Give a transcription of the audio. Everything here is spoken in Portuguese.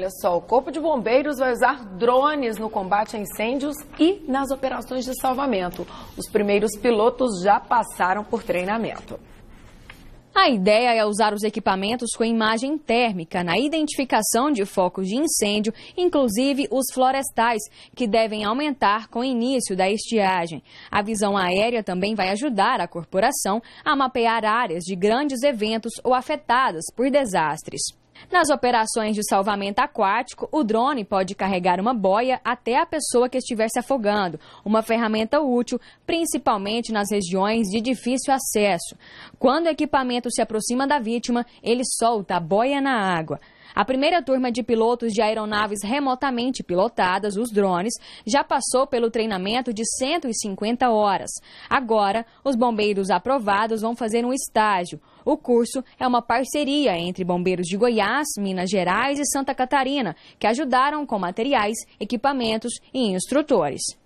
Olha só, o Corpo de Bombeiros vai usar drones no combate a incêndios e nas operações de salvamento. Os primeiros pilotos já passaram por treinamento. A ideia é usar os equipamentos com imagem térmica na identificação de focos de incêndio, inclusive os florestais, que devem aumentar com o início da estiagem. A visão aérea também vai ajudar a corporação a mapear áreas de grandes eventos ou afetadas por desastres. Nas operações de salvamento aquático, o drone pode carregar uma boia até a pessoa que estiver se afogando, uma ferramenta útil, principalmente nas regiões de difícil acesso. Quando o equipamento se aproxima da vítima, ele solta a boia na água. A primeira turma de pilotos de aeronaves remotamente pilotadas, os drones, já passou pelo treinamento de 150 horas. Agora, os bombeiros aprovados vão fazer um estágio. O curso é uma parceria entre bombeiros de Goiás, Minas Gerais e Santa Catarina, que ajudaram com materiais, equipamentos e instrutores.